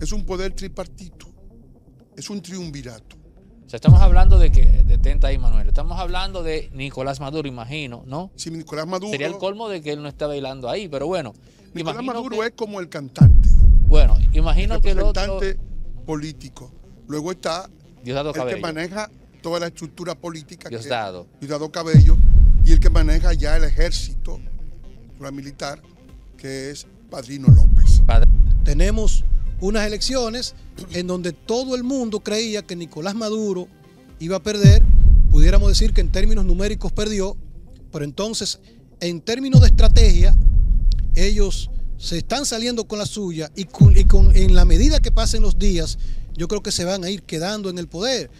es un poder tripartito, es un triunvirato. O sea, estamos hablando de que, detenta ahí Manuel, estamos hablando de Nicolás Maduro, imagino, ¿no? Sí, Nicolás Maduro. Sería el colmo de que él no está bailando ahí, pero bueno. Nicolás Maduro es como el cantante. Bueno, imagino el que el cantante político. Luego está Diosdado el que maneja toda la estructura política. Diosdado. Que es Cabello. Y el que maneja ya el ejército, la militar, que es Padrino López. Padre tenemos unas elecciones en donde todo el mundo creía que Nicolás Maduro iba a perder, pudiéramos decir que en términos numéricos perdió, pero entonces en términos de estrategia ellos se están saliendo con la suya y, en la medida que pasen los días yo creo que se van a ir quedando en el poder.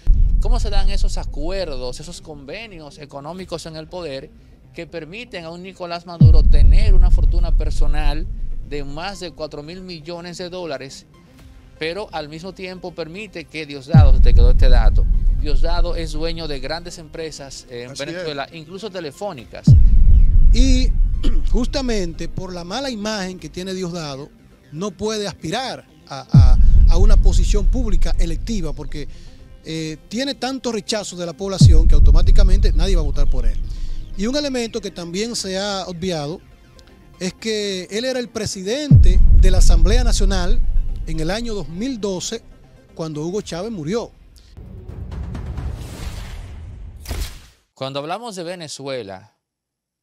¿Cómo se dan esos acuerdos, esos convenios económicos en el poder que permiten a un Nicolás Maduro tener una fortuna personal de más de 4 mil millones de dólares, pero al mismo tiempo permite que Diosdado, te quedó este dato, Diosdado es dueño de grandes empresas eh, en Venezuela, incluso telefónicas. Y justamente por la mala imagen que tiene Diosdado, no puede aspirar a, una posición pública electiva porque eh, tiene tanto rechazo de la población que automáticamente nadie va a votar por él. Y un elemento que también se ha obviado es que él era el presidente de la Asamblea Nacional en el año 2012, cuando Hugo Chávez murió. Cuando hablamos de Venezuela,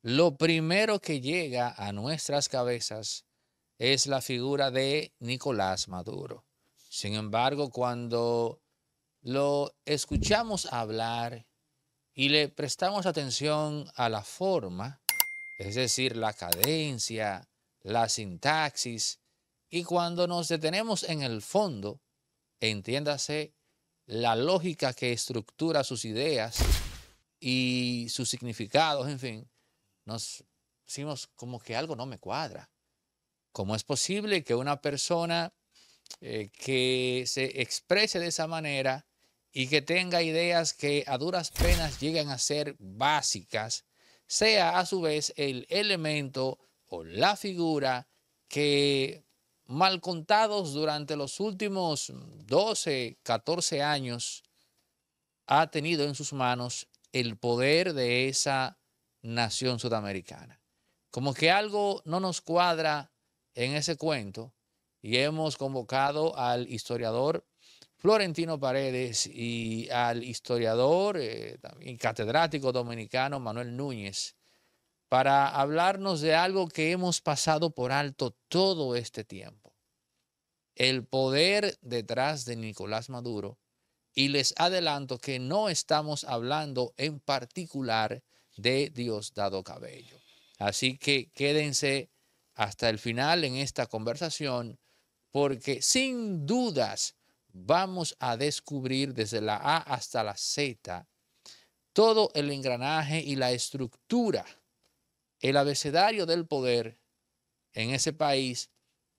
lo primero que llega a nuestras cabezas es la figura de Nicolás Maduro. Sin embargo, cuando lo escuchamos hablar y le prestamos atención a la forma, es decir, la cadencia, la sintaxis, y cuando nos detenemos en el fondo, entiéndase la lógica que estructura sus ideas y sus significados, en fin, nos decimos como que algo no me cuadra. ¿Cómo es posible que una persona eh, que se exprese de esa manera y que tenga ideas que a duras penas llegan a ser básicas, sea a su vez el elemento o la figura que mal contados durante los últimos 12, 14 años ha tenido en sus manos el poder de esa nación sudamericana. Como que algo no nos cuadra en ese cuento y hemos convocado al historiador Florentino Paredes y al historiador y eh, catedrático dominicano Manuel Núñez para hablarnos de algo que hemos pasado por alto todo este tiempo. El poder detrás de Nicolás Maduro. Y les adelanto que no estamos hablando en particular de Dios dado Cabello. Así que quédense hasta el final en esta conversación porque sin dudas vamos a descubrir desde la A hasta la Z todo el engranaje y la estructura, el abecedario del poder en ese país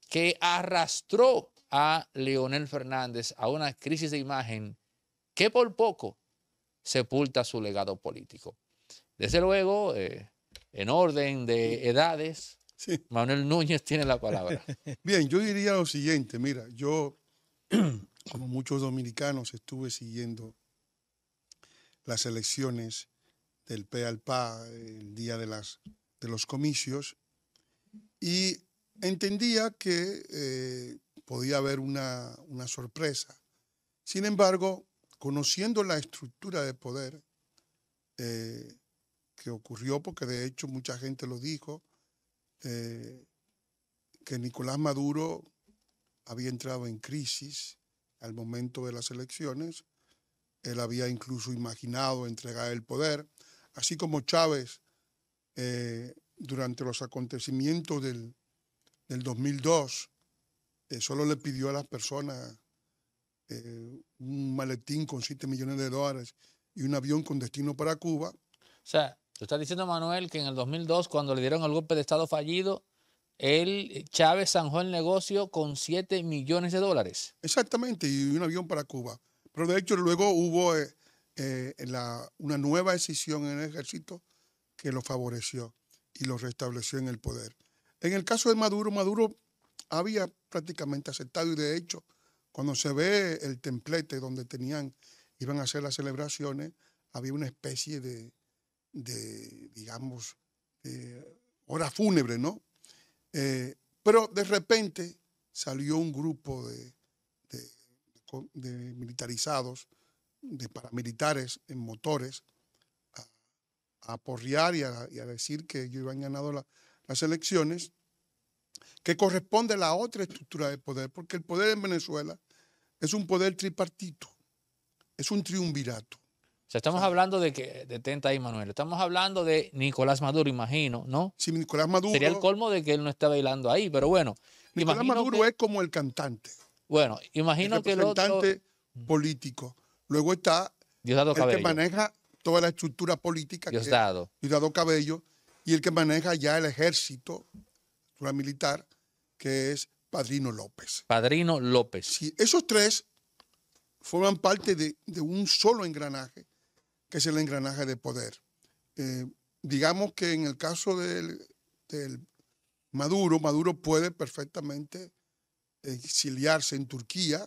que arrastró a Leonel Fernández a una crisis de imagen que por poco sepulta su legado político. Desde luego, eh, en orden de edades, Manuel Núñez tiene la palabra. Bien, yo diría lo siguiente, mira, yo como muchos dominicanos, estuve siguiendo las elecciones del PA al el día de, los comicios y entendía que eh, podía haber una, sorpresa. Sin embargo, conociendo la estructura de poder eh, que ocurrió, porque de hecho mucha gente lo dijo, eh, que Nicolás Maduro había entrado en crisis, al momento de las elecciones. Él había incluso imaginado entregar el poder, así como Chávez eh, durante los acontecimientos del, del 2002 eh, solo le pidió a las personas eh, un maletín con 7 millones de dólares y un avión con destino para Cuba. O sea, te estás diciendo, Manuel, que en el 2002, cuando le dieron el golpe de Estado fallido, el Chávez zanjó el negocio con 7 millones de dólares. Exactamente, y un avión para Cuba. Pero de hecho luego hubo eh, eh, una nueva decisión en el ejército que lo favoreció y lo restableció en el poder. En el caso de Maduro, Maduro había prácticamente aceptado y de hecho, cuando se ve el templete donde tenían, iban a hacer las celebraciones, había una especie de, digamos, hora fúnebre, ¿no? Eh, pero de repente salió un grupo de, militarizados, de paramilitares en motores, a, aporrear y a, decir que ellos iban ganado las elecciones, que corresponde a la otra estructura de poder, porque el poder en Venezuela es un poder tripartito, es un triunvirato sea, estamos hablando de que, detenta ahí Manuel, estamos hablando de Nicolás Maduro, imagino, ¿no? Sí, Nicolás Maduro. Sería el colmo de que él no está bailando ahí, pero bueno. Nicolás Maduro es como el cantante. Bueno, imagino el que el cantante político. Luego está Diosdado el que maneja toda la estructura política. Diosdado. Diosdado Cabello. Y el que maneja ya el ejército, la militar, que es Padrino López. Padrino López. Sí, esos tres forman parte de un solo engranaje que es el engranaje de poder. Eh, digamos que en el caso del, Maduro, Maduro puede perfectamente exiliarse en Turquía,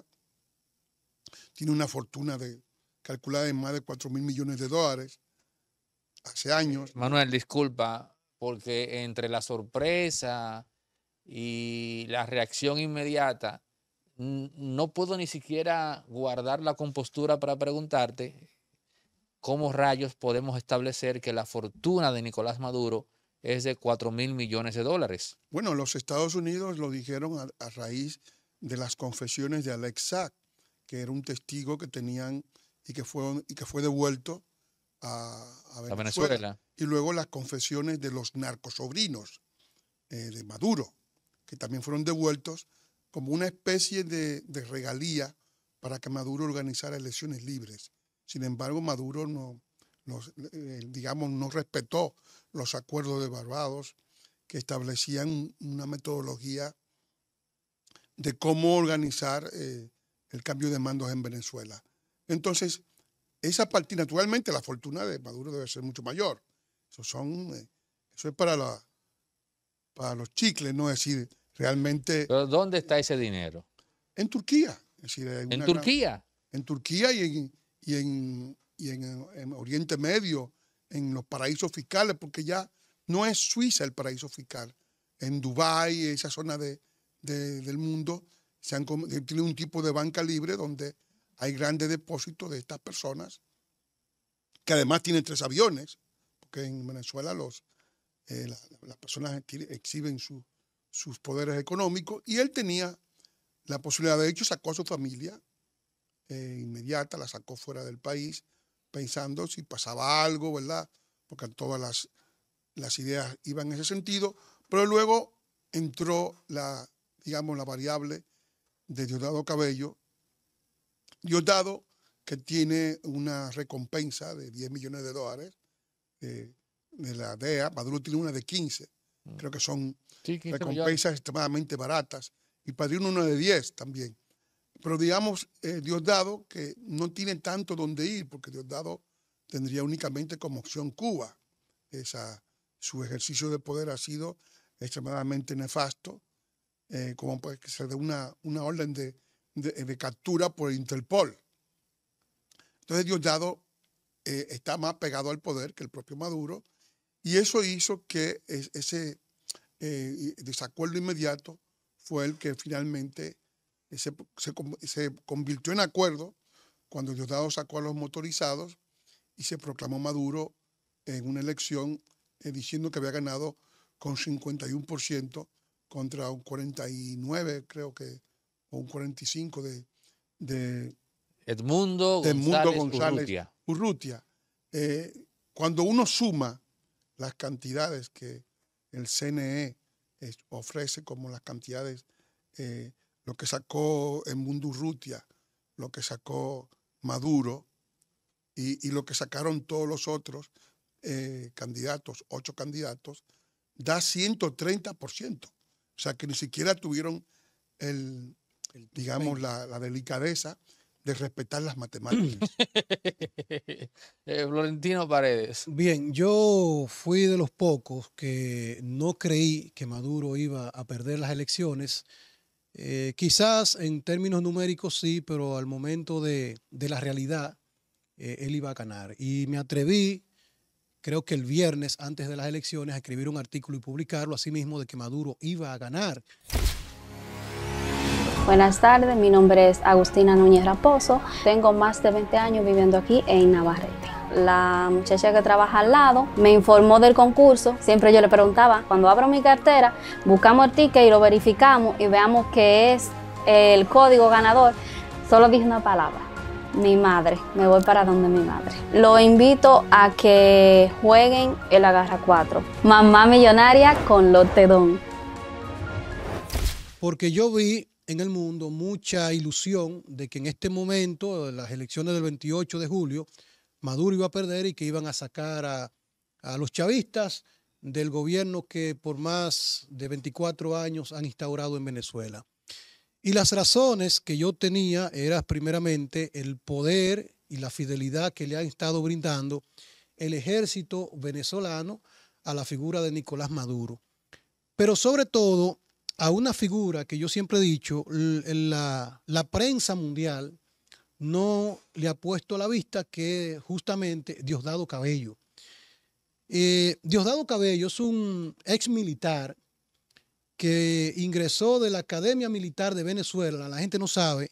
tiene una fortuna de, calculada en más de 4 mil millones de dólares hace años. Eh, Manuel, disculpa, porque entre la sorpresa y la reacción inmediata, no puedo ni siquiera guardar la compostura para preguntarte ¿cómo rayos podemos establecer que la fortuna de Nicolás Maduro es de 4 mil millones de dólares? Bueno, los Estados Unidos lo dijeron a, raíz de las confesiones de Alex Sack, que era un testigo que tenían y que fue, y que fue devuelto a, Venezuela. Y luego las confesiones de los narcosobrinos eh, de Maduro, que también fueron devueltos como una especie de regalía para que Maduro organizara elecciones libres. Sin embargo, Maduro no, eh, digamos, no respetó los acuerdos de Barbados que establecían una metodología de cómo organizar eh, el cambio de mandos en Venezuela. Entonces, esa parte, naturalmente, la fortuna de Maduro debe ser mucho mayor. Eso, son, eh, es para, los chicles, no es decir, realmente... dónde está ese dinero? En Turquía. ¿En Turquía? en Turquía y en, y en, en, Oriente Medio, en los paraísos fiscales, porque ya no es Suiza el paraíso fiscal. En Dubái, esa zona del mundo, se han, tiene un tipo de banca libre donde hay grandes depósitos de estas personas, que además tienen tres aviones, porque en Venezuela los, eh, las personas exhiben sus poderes económicos, y él tenía la posibilidad, de hecho sacó a su familia inmediata, la sacó fuera del país, pensando si pasaba algo, ¿verdad? Porque todas las, las ideas iban en ese sentido, pero luego entró la, digamos, la variable de Diosdado Cabello. Diosdado, que tiene una recompensa de 10 millones de dólares eh, de, la DEA, Maduro tiene una de 15. Mm. Creo que son recompensas extremadamente baratas. Y Padrino una de 10 también pero digamos, eh, Diosdado, que no tiene tanto donde ir, porque Diosdado tendría únicamente como opción Cuba. Esa, su ejercicio de poder ha sido extremadamente nefasto, eh, como puede que se una, una orden de, captura por Interpol. Entonces Diosdado eh, está más pegado al poder que el propio Maduro, y eso hizo que ese desacuerdo inmediato fue el que finalmente se, convirtió en acuerdo cuando Diosdado sacó a los motorizados y se proclamó Maduro en una elección eh, diciendo que había ganado con 51% contra un 49, creo que, o un 45 de... Edmundo, González, Urrutia. Eh, cuando uno suma las cantidades que el CNE eh, ofrece como las cantidades lo que sacó en Mundurrutia, lo que sacó Maduro y, lo que sacaron todos los otros eh, candidatos, ocho candidatos, da 130%. O sea que ni siquiera tuvieron el, digamos, la, delicadeza de respetar las matemáticas. Eh, Florentino Paredes. Bien, yo fui de los pocos que no creí que Maduro iba a perder las elecciones eh, quizás en términos numéricos sí, pero al momento de, la realidad, eh, él iba a ganar. Y me atreví, creo que el viernes antes de las elecciones, a escribir un artículo y publicarlo asimismo de que Maduro iba a ganar. Buenas tardes, mi nombre es Agustina Núñez Raposo, tengo más de 20 años viviendo aquí en Navarrete la muchacha que trabaja al lado me informó del concurso. Siempre yo le preguntaba, cuando abro mi cartera, buscamos el ticket y lo verificamos y veamos qué es el código ganador. Solo dije una palabra, mi madre, me voy para donde mi madre. Lo invito a que jueguen el Agarra 4, Mamá Millonaria con Lotedón. Porque yo vi en el mundo mucha ilusión de que en este momento, las elecciones del 28 de julio, Maduro iba a perder y que iban a sacar a, los chavistas del gobierno que por más de 24 años han instaurado en Venezuela. Y las razones que yo tenía eran primeramente el poder y la fidelidad que le han estado brindando el ejército venezolano a la figura de Nicolás Maduro. Pero sobre todo a una figura que yo siempre he dicho, la, la prensa mundial no le ha puesto a la vista que justamente Diosdado Cabello. Eh, Diosdado Cabello es un ex militar que ingresó de la Academia Militar de Venezuela, la gente no sabe,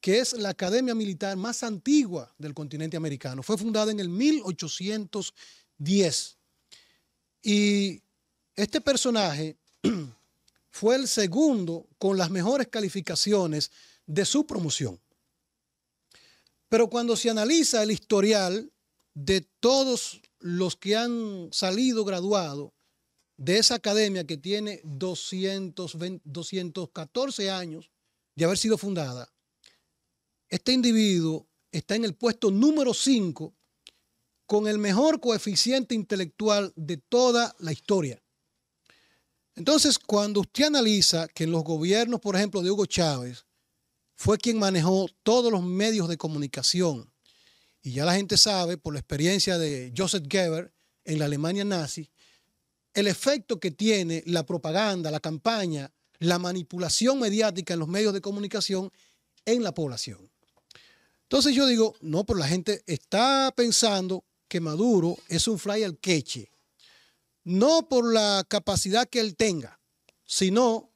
que es la academia militar más antigua del continente americano. Fue fundada en el 1810. Y este personaje fue el segundo con las mejores calificaciones de su promoción. Pero cuando se analiza el historial de todos los que han salido graduados de esa academia que tiene 214 años de haber sido fundada, este individuo está en el puesto número 5 con el mejor coeficiente intelectual de toda la historia. Entonces, cuando usted analiza que en los gobiernos, por ejemplo, de Hugo Chávez, fue quien manejó todos los medios de comunicación. Y ya la gente sabe, por la experiencia de Joseph Goebbels en la Alemania nazi, el efecto que tiene la propaganda, la campaña, la manipulación mediática en los medios de comunicación en la población. Entonces yo digo, no, pero la gente está pensando que Maduro es un fly al queche, no por la capacidad que él tenga, sino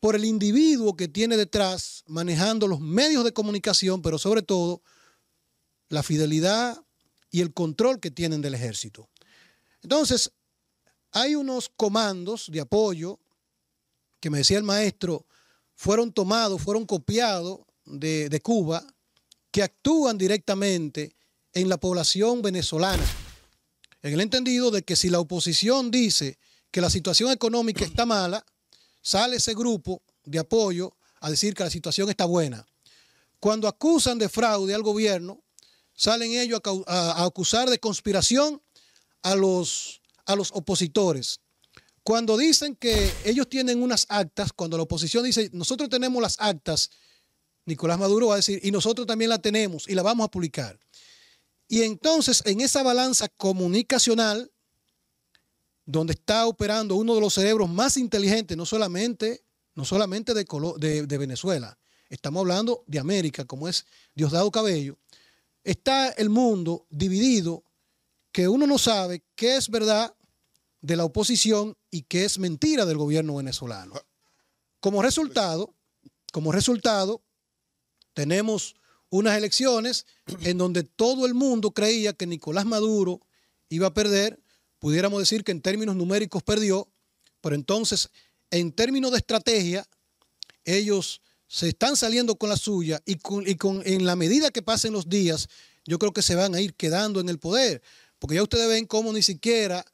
por el individuo que tiene detrás, manejando los medios de comunicación, pero sobre todo la fidelidad y el control que tienen del ejército. Entonces, hay unos comandos de apoyo que me decía el maestro, fueron tomados, fueron copiados de, Cuba, que actúan directamente en la población venezolana. En el entendido de que si la oposición dice que la situación económica está mala, sale ese grupo de apoyo a decir que la situación está buena. Cuando acusan de fraude al gobierno, salen ellos a, acusar de conspiración a los, a los opositores. Cuando dicen que ellos tienen unas actas, cuando la oposición dice, nosotros tenemos las actas, Nicolás Maduro va a decir, y nosotros también la tenemos y la vamos a publicar. Y entonces en esa balanza comunicacional donde está operando uno de los cerebros más inteligentes, no solamente, no solamente de, de, Venezuela, estamos hablando de América, como es Diosdado Cabello, está el mundo dividido que uno no sabe qué es verdad de la oposición y qué es mentira del gobierno venezolano. Como resultado, como resultado, tenemos unas elecciones en donde todo el mundo creía que Nicolás Maduro iba a perder pudiéramos decir que en términos numéricos perdió, pero entonces en términos de estrategia, ellos se están saliendo con la suya y, con, en la medida que pasen los días, yo creo que se van a ir quedando en el poder, porque ya ustedes ven cómo ni siquiera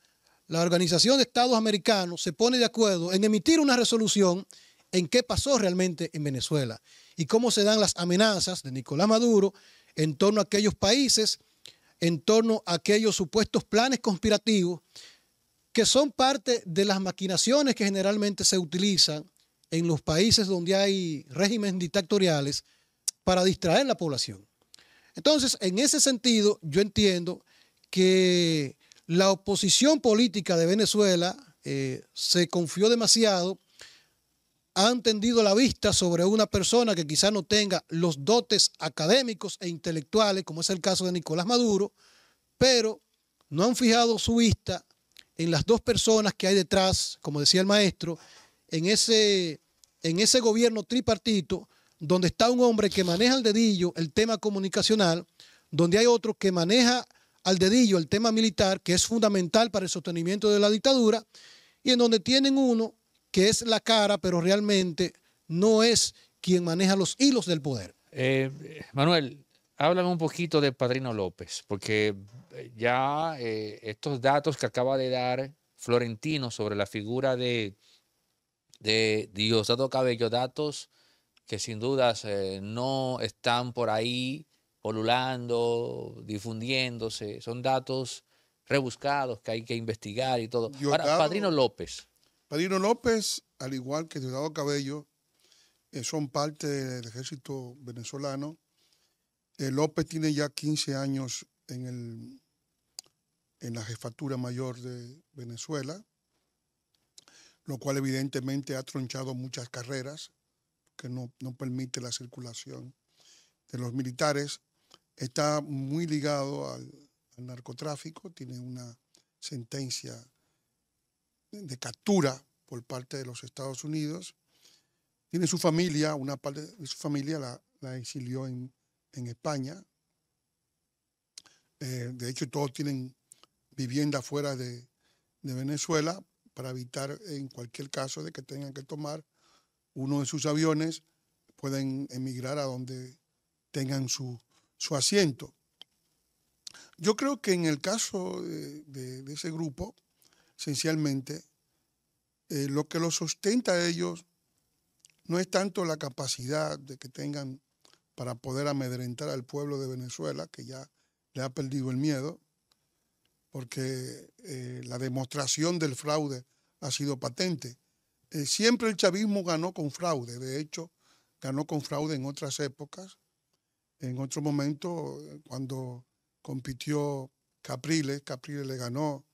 la Organización de Estados Americanos se pone de acuerdo en emitir una resolución en qué pasó realmente en Venezuela y cómo se dan las amenazas de Nicolás Maduro en torno a aquellos países en torno a aquellos supuestos planes conspirativos que son parte de las maquinaciones que generalmente se utilizan en los países donde hay regímenes dictatoriales para distraer la población. Entonces, en ese sentido, yo entiendo que la oposición política de Venezuela eh, se confió demasiado han tendido la vista sobre una persona que quizá no tenga los dotes académicos e intelectuales, como es el caso de Nicolás Maduro, pero no han fijado su vista en las dos personas que hay detrás, como decía el maestro, en ese, en ese gobierno tripartito, donde está un hombre que maneja al dedillo el tema comunicacional, donde hay otro que maneja al dedillo el tema militar, que es fundamental para el sostenimiento de la dictadura, y en donde tienen uno que es la cara, pero realmente no es quien maneja los hilos del poder. Eh, Manuel, háblame un poquito de Padrino López, porque eh, ya eh, estos datos que acaba de dar Florentino sobre la figura de, de Diosdado Cabello, datos que sin dudas no están por ahí polulando, difundiéndose, son datos rebuscados que hay que investigar y todo. Ahora, Padrino López. Padrino López, al igual que Diosdado Cabello, eh, son parte del ejército venezolano. Eh, López tiene ya 15 años en, en la jefatura mayor de Venezuela, lo cual evidentemente ha tronchado muchas carreras, que no, permite la circulación de los militares. Está muy ligado al narcotráfico, tiene una sentencia de captura por parte de los Estados Unidos. Tiene su familia, una parte de su familia la, exilió en, España. Eh, de hecho, todos tienen vivienda fuera de, Venezuela para evitar en cualquier caso de que tengan que tomar uno de sus aviones, pueden emigrar a donde tengan su, asiento. Yo creo que en el caso eh, de ese grupo, esencialmente, eh, lo que los sustenta a ellos no es tanto la capacidad de que tengan para poder amedrentar al pueblo de Venezuela, que ya le ha perdido el miedo, porque eh, la demostración del fraude ha sido patente. Eh, siempre el chavismo ganó con fraude, de hecho, ganó con fraude en otras épocas. En otro momento, cuando compitió Capriles, Capriles le ganó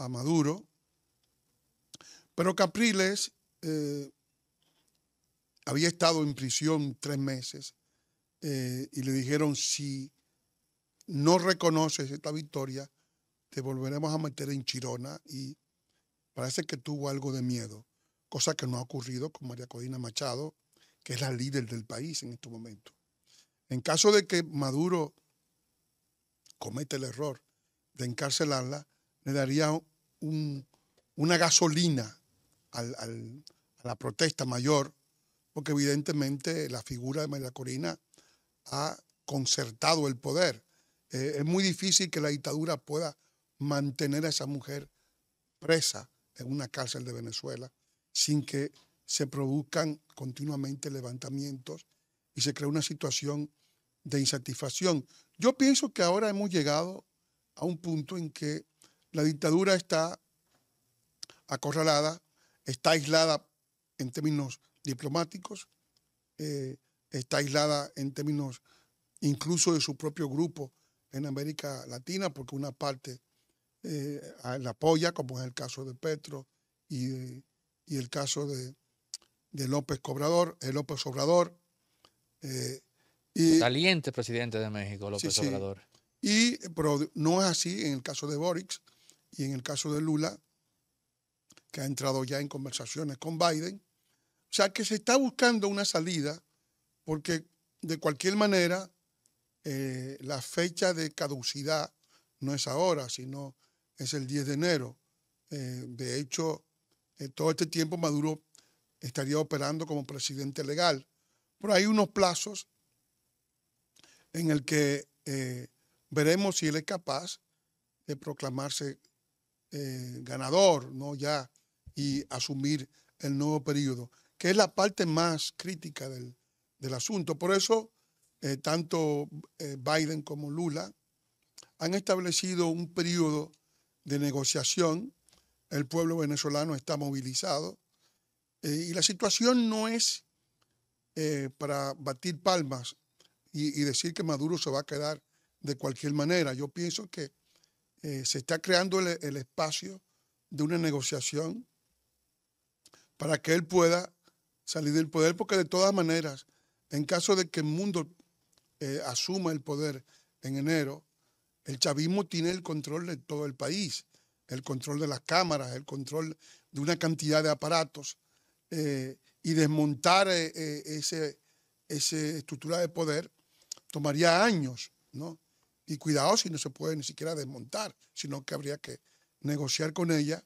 a Maduro, pero Capriles eh, había estado en prisión tres meses eh, y le dijeron, si no reconoces esta victoria, te volveremos a meter en Chirona y parece que tuvo algo de miedo, cosa que no ha ocurrido con María Codina Machado, que es la líder del país en este momento. En caso de que Maduro comete el error de encarcelarla, le daría una gasolina a la protesta mayor, porque evidentemente la figura de María Corina ha concertado el poder. Eh, es muy difícil que la dictadura pueda mantener a esa mujer presa en una cárcel de Venezuela sin que se produzcan continuamente levantamientos y se crea una situación de insatisfacción. Yo pienso que ahora hemos llegado a un punto en que la dictadura está acorralada, está aislada en términos diplomáticos, eh, está aislada en términos incluso de su propio grupo en América Latina, porque una parte eh, la apoya, como es el caso de Petro y, el caso de, López Cobrador, el López Obrador. Saliente eh, presidente de México, López Obrador. Y, pero no es así en el caso de Boric, y en el caso de Lula, que ha entrado ya en conversaciones con Biden. O sea que se está buscando una salida porque de cualquier manera eh, la fecha de caducidad no es ahora, sino es el 10 de enero. Eh, de hecho, eh, todo este tiempo Maduro estaría operando como presidente legal. Pero hay unos plazos en el que veremos si él es capaz de proclamarse eh, ganador, ¿no? Ya, y asumir el nuevo periodo, que es la parte más crítica del, asunto. Por eso, eh, tanto eh, Biden como Lula han establecido un periodo de negociación. El pueblo venezolano está movilizado y la situación no es para batir palmas y decir que Maduro se va a quedar de cualquier manera. Yo pienso que eh, se está creando el, espacio de una negociación para que él pueda salir del poder, porque de todas maneras, en caso de que el mundo eh, asuma el poder en enero, el chavismo tiene el control de todo el país, el control de las cámaras, el control de una cantidad de aparatos, eh, y desmontar esa ese estructura de poder tomaría años, ¿no? Y cuidado si no se puede ni siquiera desmontar, sino que habría que negociar con ella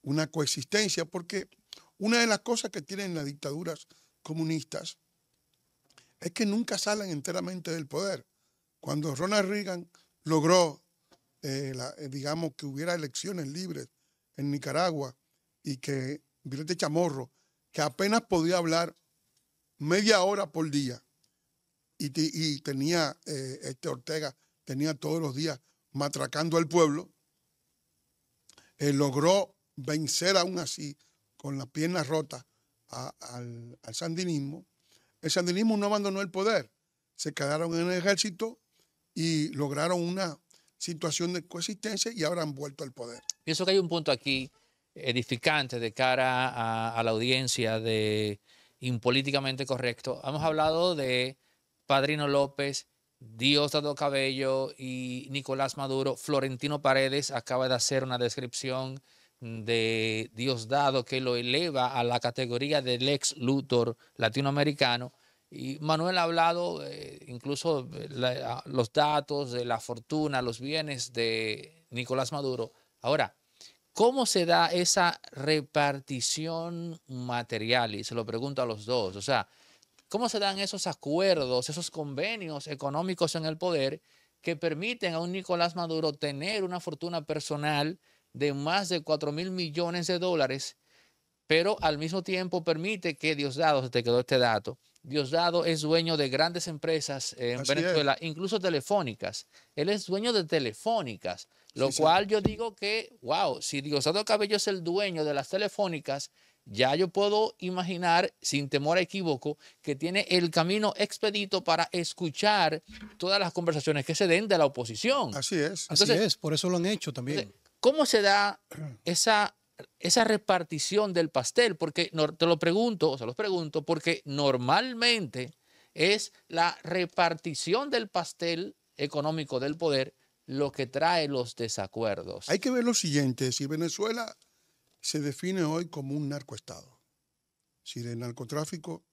una coexistencia, porque una de las cosas que tienen las dictaduras comunistas es que nunca salen enteramente del poder. Cuando Ronald Reagan logró, eh, eh, digamos, que hubiera elecciones libres en Nicaragua y que Violeta Chamorro, que apenas podía hablar media hora por día, y, tenía eh, este Ortega tenía todos los días matracando al pueblo, eh, logró vencer aún así con las piernas rotas al, sandinismo. El sandinismo no abandonó el poder, se quedaron en el ejército y lograron una situación de coexistencia y ahora han vuelto al poder. Pienso que hay un punto aquí edificante de cara a, a la audiencia de impolíticamente correcto. Hemos hablado de Padrino López Diosdado Cabello y Nicolás Maduro. Florentino Paredes acaba de hacer una descripción de Diosdado que lo eleva a la categoría del ex Luthor latinoamericano. Y Manuel ha hablado eh, incluso eh, los datos, de la fortuna, los bienes de Nicolás Maduro. Ahora, ¿cómo se da esa repartición material? Y se lo pregunto a los dos. O sea, ¿Cómo se dan esos acuerdos, esos convenios económicos en el poder que permiten a un Nicolás Maduro tener una fortuna personal de más de 4 mil millones de dólares, pero al mismo tiempo permite que Diosdado, se te quedó este dato, Diosdado es dueño de grandes empresas en Venezuela, incluso telefónicas. Él es dueño de telefónicas. Lo cual yo digo que, wow, si Diosado Cabello es el dueño de las telefónicas, ya yo puedo imaginar, sin temor a equívoco, que tiene el camino expedito para escuchar todas las conversaciones que se den de la oposición. Así es, así es, por eso lo han hecho también. ¿Cómo se da esa, esa repartición del pastel? Porque te lo pregunto, o se los pregunto, porque normalmente es la repartición del pastel económico del poder lo que trae los desacuerdos. Hay que ver lo siguiente, si Venezuela se define hoy como un narcoestado, si el narcotráfico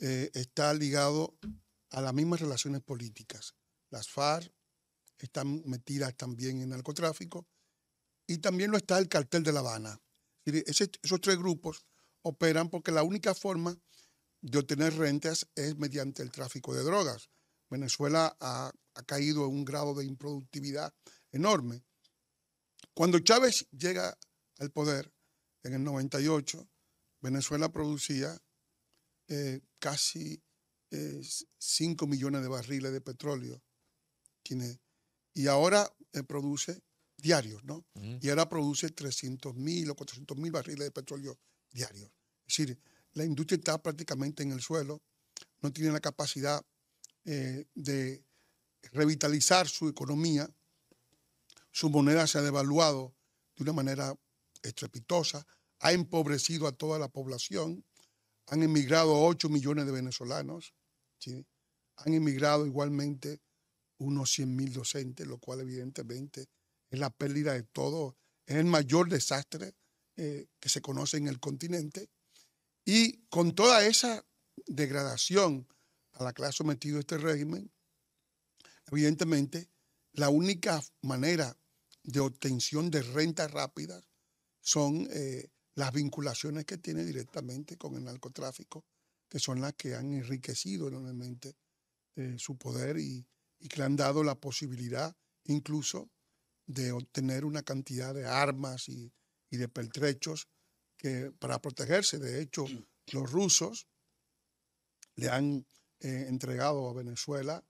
eh, está ligado a las mismas relaciones políticas, las FARC están metidas también en narcotráfico y también lo está el cartel de La Habana. esos tres grupos operan porque la única forma de obtener rentas es mediante el tráfico de drogas. Venezuela ha ha caído en un grado de improductividad enorme. Cuando Chávez llega al poder en el 98, Venezuela producía eh, casi 5 eh, millones de barriles de petróleo. Eh, y ahora produce diarios, ¿no? Y ahora produce 300 mil o 400 mil barriles de petróleo diarios. Es decir, la industria está prácticamente en el suelo, no tiene la capacidad de revitalizar su economía, su moneda se ha devaluado de una manera estrepitosa, ha empobrecido a toda la población, han emigrado 8 millones de venezolanos, han emigrado igualmente unos 100 mil docentes, lo cual evidentemente es la pérdida de todo, es el mayor desastre eh, que se conoce en el continente. Y con toda esa degradación a la que ha sometido este régimen, Evidentemente, la única manera de obtención de rentas rápidas son eh, las vinculaciones que tiene directamente con el narcotráfico, que son las que han enriquecido enormemente eh, su poder y, que le han dado la posibilidad incluso de obtener una cantidad de armas y, de pertrechos que, para protegerse. De hecho, los rusos le han eh, entregado a Venezuela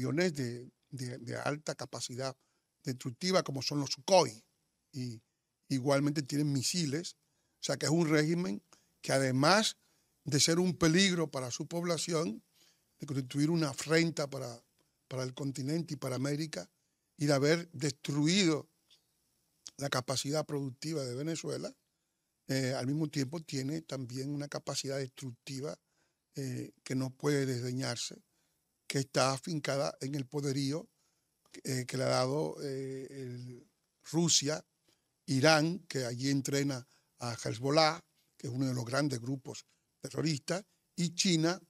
de, alta capacidad destructiva como son los coi Y igualmente tienen misiles. O sea que es un régimen que además de ser un peligro para su población, de constituir una afrenta para, para el continente y para América, y de haber destruido la capacidad productiva de Venezuela, eh, al mismo tiempo tiene también una capacidad destructiva eh, que no puede desdeñarse que está afincada en el poderío eh, que le ha dado eh, Rusia, Irán, que allí entrena a Hezbollah, que es uno de los grandes grupos terroristas, y China,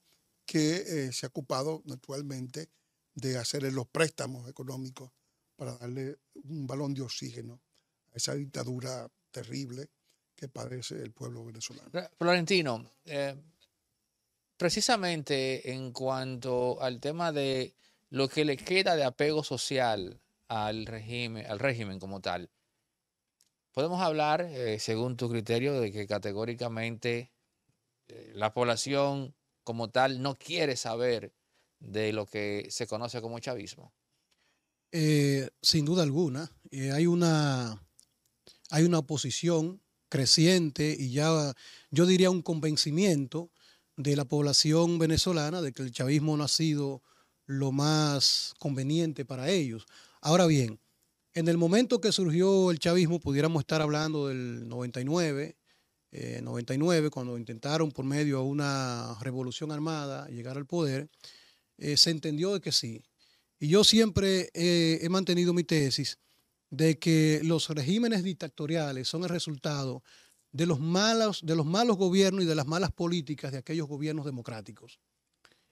que eh, se ha ocupado naturalmente de hacerle los préstamos económicos para darle un balón de oxígeno a esa dictadura terrible que padece el pueblo venezolano. Florentino, precisamente en cuanto al tema de lo que le queda de apego social al régimen, al régimen como tal, podemos hablar, eh, según tu criterio, de que categóricamente eh, la población como tal no quiere saber de lo que se conoce como chavismo. Eh, sin duda alguna, hay una hay una oposición creciente y ya yo diría un convencimiento de la población venezolana de que el chavismo no ha sido lo más conveniente para ellos. Ahora bien, en el momento que surgió el chavismo, pudiéramos estar hablando del 99, 99, eh, cuando intentaron por medio de una revolución armada llegar al poder, eh, se entendió de que sí. Y yo siempre eh, he mantenido mi tesis de que los regímenes dictatoriales son el resultado de los, malos, de los malos gobiernos y de las malas políticas de aquellos gobiernos democráticos.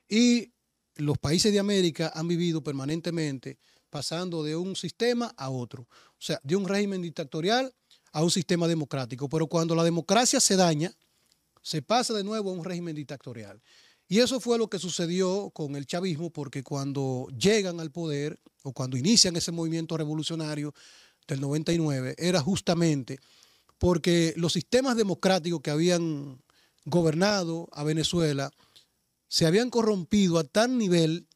Y los países de América han vivido permanentemente pasando de un sistema a otro, o sea, de un régimen dictatorial a un sistema democrático. Pero cuando la democracia se daña, se pasa de nuevo a un régimen dictatorial. Y eso fue lo que sucedió con el chavismo, porque cuando llegan al poder o cuando inician ese movimiento revolucionario del 99, era justamente porque los sistemas democráticos que habían gobernado a Venezuela se habían corrompido a tal nivel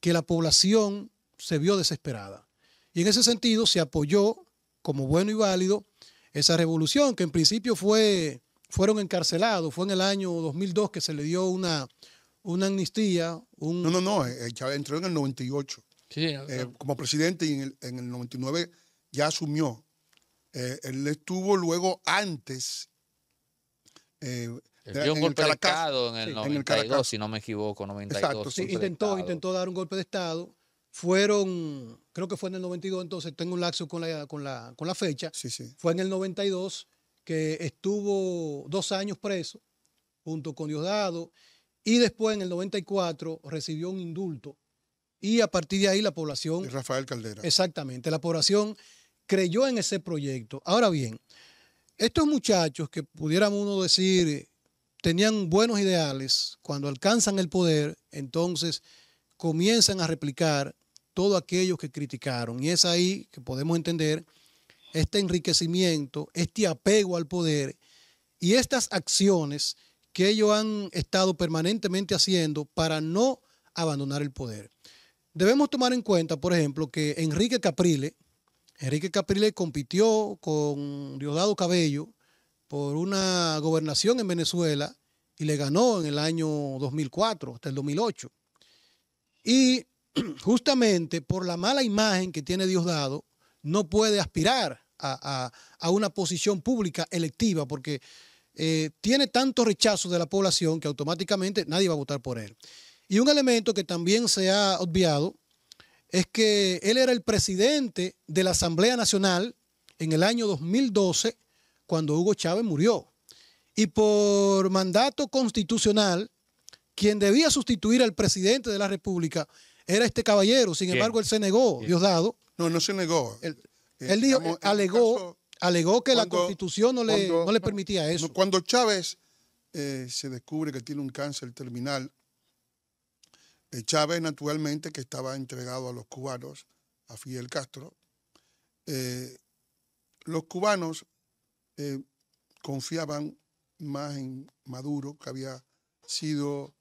que la población se vio desesperada. Y en ese sentido se apoyó como bueno y válido esa revolución, que en principio fue, fueron encarcelados, fue en el año 2002 que se le dio una, una amnistía. No, no, no, eh, eh, entró en el 98 sí, eh, como presidente y en el, en el 99 ya asumió eh, él estuvo luego antes. Eh, dio un golpe de Estado en el 92, si no me equivoco, 92. intentó, intentó dar un golpe de Estado. Fueron, creo que fue en el 92, entonces tengo un laxo con la, con con la fecha. Fue en el 92 que estuvo dos años preso junto con Diosdado y después en el 94 recibió un indulto y a partir de ahí la población... Rafael Caldera. Exactamente, la población creyó en ese proyecto. Ahora bien, estos muchachos que pudiéramos uno decir eh, tenían buenos ideales, cuando alcanzan el poder, entonces comienzan a replicar todo aquello que criticaron. Y es ahí que podemos entender este enriquecimiento, este apego al poder y estas acciones que ellos han estado permanentemente haciendo para no abandonar el poder. Debemos tomar en cuenta, por ejemplo, que Enrique Caprile, Enrique Capriles compitió con Diosdado Cabello por una gobernación en Venezuela y le ganó en el año 2004 hasta el 2008. Y justamente por la mala imagen que tiene Diosdado, no puede aspirar a, una posición pública electiva porque eh, tiene tanto rechazo de la población que automáticamente nadie va a votar por él. Y un elemento que también se ha obviado es que él era el presidente de la Asamblea Nacional en el año 2012, cuando Hugo Chávez murió. Y por mandato constitucional, quien debía sustituir al presidente de la República era este caballero. Sin embargo, él se negó, Diosdado. No, no se negó. Él, eh, dijo, alegó, alegó que la constitución no le, no le permitía eso. Cuando Chávez eh, se descubre que tiene un cáncer terminal, eh, Chávez, naturalmente, que estaba entregado a los cubanos, a Fidel Castro. Eh, los cubanos eh, confiaban más en Maduro, que había sido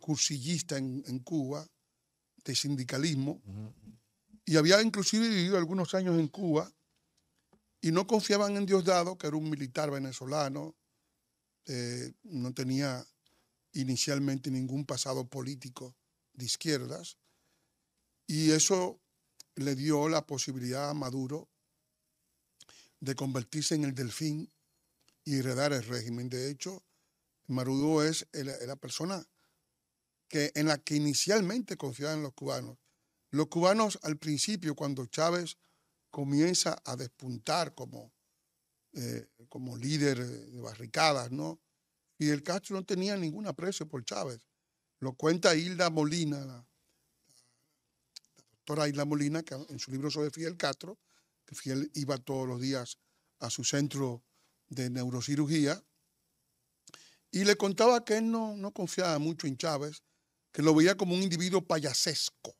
cursillista en, Cuba, de sindicalismo, y había inclusive vivido algunos años en Cuba, y no confiaban en Diosdado, que era un militar venezolano, no tenía inicialmente ningún pasado político de izquierdas, y eso le dio la posibilidad a Maduro de convertirse en el delfín y heredar el régimen. De hecho, Maduro es la persona que, en la que inicialmente confiaban los cubanos. Los cubanos al principio, cuando Chávez comienza a despuntar como, eh, como líder de barricadas, ¿no? Y el Castro no tenía ningún aprecio por Chávez. Lo cuenta Hilda Molina, la, doctora Hilda Molina, que en su libro sobre Fidel Castro, que Fidel iba todos los días a su centro de neurocirugía, y le contaba que él no, no confiaba mucho en Chávez, que lo veía como un individuo payasesco,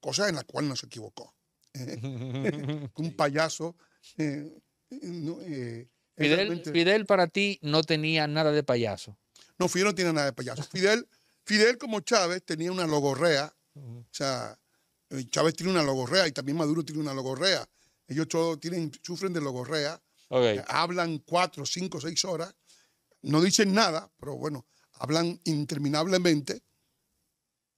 cosa en la cual no se equivocó. un payaso eh, eh, eh, Fidel, para ti no tenía nada de payaso. No, Fidel no tiene nada de payaso. Fidel, Fidel como Chávez tenía una logorrea. O sea, eh, Chávez tiene una logorrea y también Maduro tiene una logorrea. Ellos todos tienen, sufren de logorrea. Eh, hablan cuatro, cinco, seis horas. No dicen nada, pero bueno, hablan interminablemente.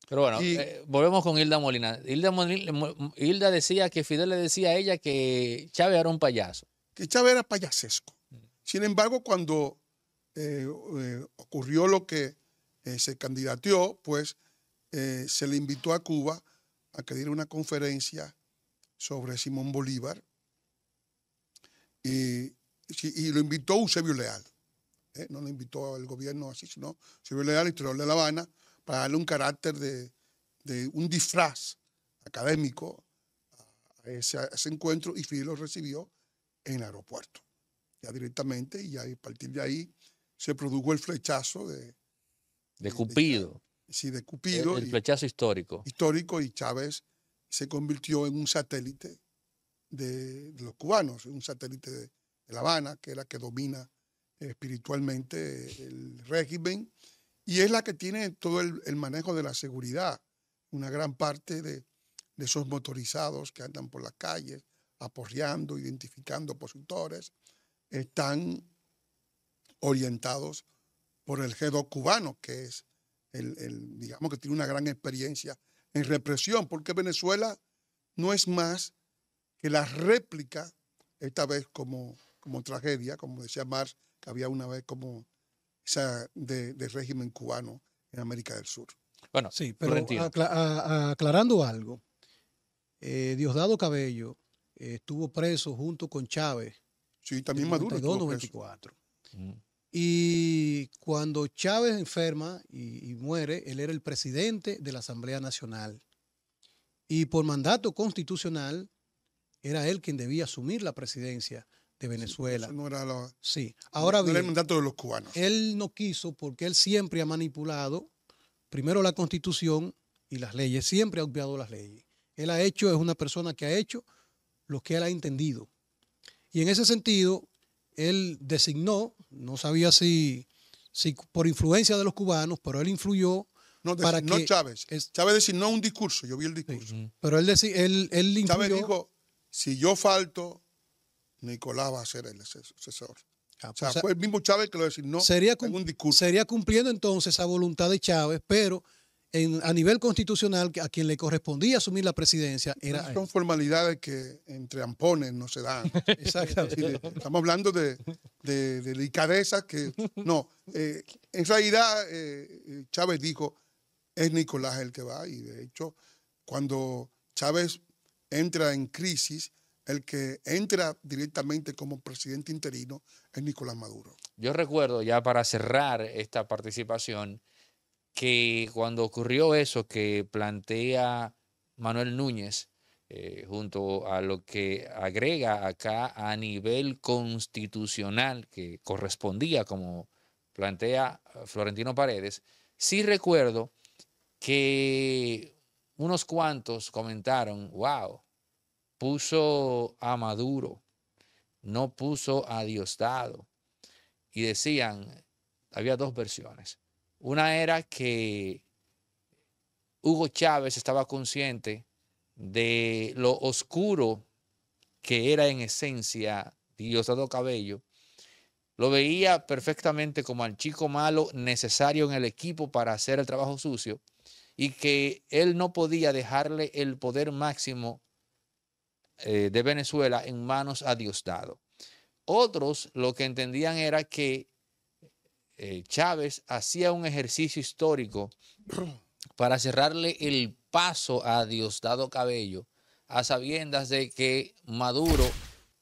Pero bueno, eh, volvemos con Hilda Molina. Hilda, Molina. Hilda decía que Fidel le decía a ella que Chávez era un payaso. Que Chávez era payasesco. Sin embargo, cuando eh, eh, ocurrió lo que eh, se candidateó, pues se le invitó a Cuba a que diera una conferencia sobre Simón Bolívar y, lo invitó Eusebio Leal. No lo invitó el gobierno así, sino Eusebio Leal, historiador de La Habana, para darle un carácter de, un disfraz académico a ese, encuentro y Fidel lo recibió en el aeropuerto directamente, y a partir de ahí se produjo el flechazo de... De, Cupido. sí, de Cupido. El, flechazo histórico. Histórico y Chávez se convirtió en un satélite de, los cubanos, un satélite de, La Habana, que es la que domina espiritualmente el régimen y es la que tiene todo el, el manejo de la seguridad, una gran parte de, esos motorizados que andan por las calles aporreando, identificando opositores, están orientados por el G2 cubano, que es el, digamos que tiene una gran experiencia en represión, porque Venezuela no es más que la réplica, esta vez como, como tragedia, como decía Marx, que había una vez como esa de, régimen cubano en América del Sur. Bueno, sí, pero aclarando algo, eh, Diosdado Cabello eh, estuvo preso junto con Chávez Sí, también Maduro. 94. Y cuando Chávez enferma y, muere, él era el presidente de la Asamblea Nacional. Y por mandato constitucional, era él quien debía asumir la presidencia de Venezuela. no era Ahora el mandato de los cubanos. Él no quiso porque él siempre ha manipulado primero la constitución y las leyes, siempre ha obviado las leyes. Él ha hecho, es una persona que ha hecho lo que él ha entendido. Y en ese sentido, él designó, no sabía si, por influencia de los cubanos, pero él influyó no, para no Chávez. Chávez designó un discurso, yo vi el discurso. pero él, él, él Chávez dijo, si yo falto, Nicolás va a ser el asesor. Ah, o pues, sea, fue el mismo Chávez que lo designó sería, en un discurso. Sería cumpliendo entonces esa voluntad de Chávez, pero a nivel constitucional a quien le correspondía asumir la presidencia era... son formalidades que entre ampones no se dan. Exactamente. Estamos hablando de, de, que... No, eh, en realidad eh, eh, Chávez dijo, es Nicolás el que va y de hecho cuando Chávez entra en crisis, el que entra directamente como presidente interino es Nicolás Maduro. Yo recuerdo, ya para cerrar esta participación, que cuando ocurrió eso que plantea Manuel Núñez, eh, junto a lo que agrega acá a nivel constitucional que correspondía, como plantea eh, Florentino Paredes, sí recuerdo que unos cuantos comentaron, wow, puso a Maduro, no puso a Diosdado. Y decían, había dos versiones. Una era que Hugo Chávez estaba consciente de lo oscuro que era en esencia Diosdado Cabello. Lo veía perfectamente como al chico malo necesario en el equipo para hacer el trabajo sucio y que él no podía dejarle el poder máximo eh, de Venezuela en manos a Diosdado. Otros lo que entendían era que eh, Chávez hacía un ejercicio histórico para cerrarle el paso a Diosdado Cabello, a sabiendas de que Maduro,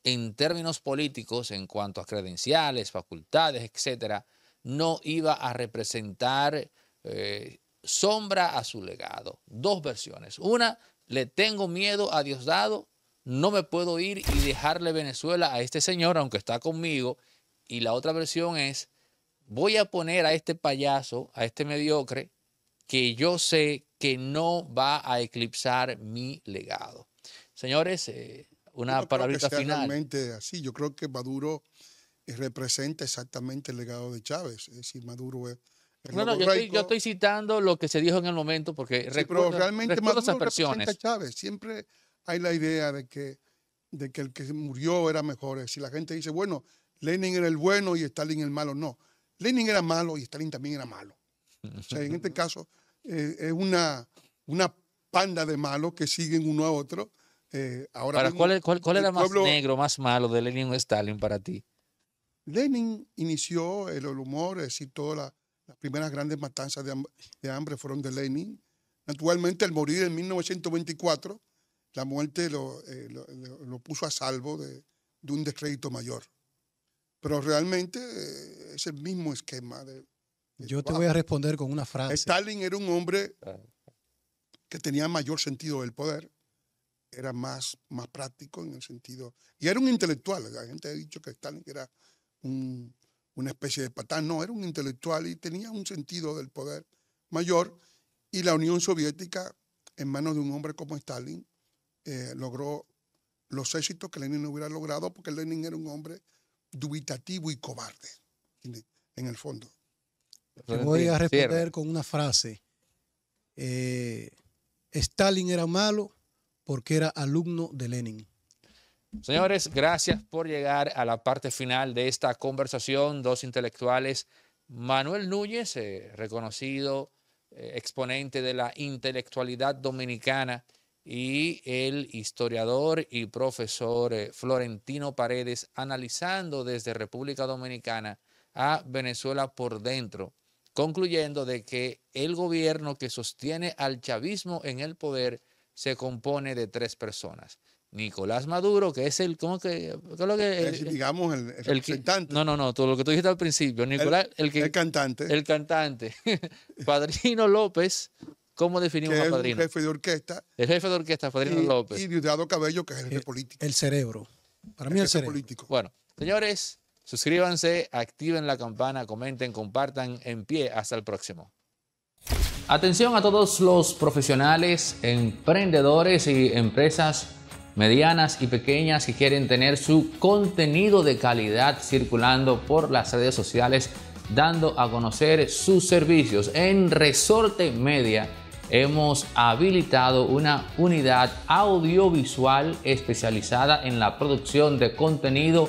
en términos políticos, en cuanto a credenciales, facultades, etcétera, no iba a representar eh, sombra a su legado. Dos versiones. Una, le tengo miedo a Diosdado, no me puedo ir y dejarle Venezuela a este señor, aunque está conmigo. Y la otra versión es, voy a poner a este payaso, a este mediocre, que yo sé que no va a eclipsar mi legado. Señores, eh, una palabrita final. Realmente así, yo creo que Maduro eh, representa exactamente el legado de Chávez, es decir, Maduro es no, no, yo estoy, citando lo que se dijo en el momento porque sí, recuerdo, pero realmente Maduro A Chávez. Siempre hay la idea de que, de que el que murió era mejor. Si la gente dice, bueno, Lenin era el bueno y Stalin el malo, no. Lenin era malo y Stalin también era malo. en este caso eh, es una, una panda de malos que siguen uno a otro. Eh, ahora ¿Cuál, era más negro, más malo de Lenin o Stalin para ti? Lenin inició el, humor, es decir, todas las primeras grandes matanzas de, hambre fueron de Lenin. Naturalmente, al morir en 1924, la muerte eh, lo, puso a salvo de, de, un descrédito mayor. Pero realmente es el mismo esquema de... Yo te voy a responder con una frase. Stalin era un hombre ah. que tenía mayor sentido del poder, era más, más práctico en el sentido... Y era un intelectual, la gente ha dicho que Stalin era una especie de patán, no, era un intelectual y tenía un sentido del poder mayor. Y la Unión Soviética, en manos de un hombre como Stalin, eh, logró los éxitos que Lenin no hubiera logrado porque Lenin era un hombre dubitativo y cobarde en el fondo. voy a responder con una frase. Eh, Stalin era malo porque era alumno de Lenin. Señores, gracias por llegar a la parte final de esta conversación. Dos intelectuales, Manuel Núñez, eh, reconocido eh, exponente de la intelectualidad dominicana, y el historiador y profesor Florentino Paredes, analizando desde República Dominicana a Venezuela por dentro, concluyendo de que el gobierno que sostiene al chavismo en el poder se compone de tres personas. Nicolás Maduro, que es el, ¿cómo que? lo que digamos, el, cantante. no, no, no, todo lo que tú dijiste al principio. Nicolás, el, que, cantante. El cantante. Padrino López, ¿Cómo definimos a Padrino? El jefe de orquesta. El jefe de orquesta, Padrino López. Y Diosdado Cabello, que es el jefe eh, político. El cerebro. Para mí el, cerebro. Político. Bueno, señores, Suscríbanse, activen la campana, comenten, compartan en pie. Hasta el próximo. Atención a todos los profesionales, emprendedores y empresas medianas y pequeñas que quieren tener su contenido de calidad circulando por las redes sociales, dando a conocer sus servicios. En Resorte Media hemos habilitado una unidad audiovisual especializada en la producción de contenido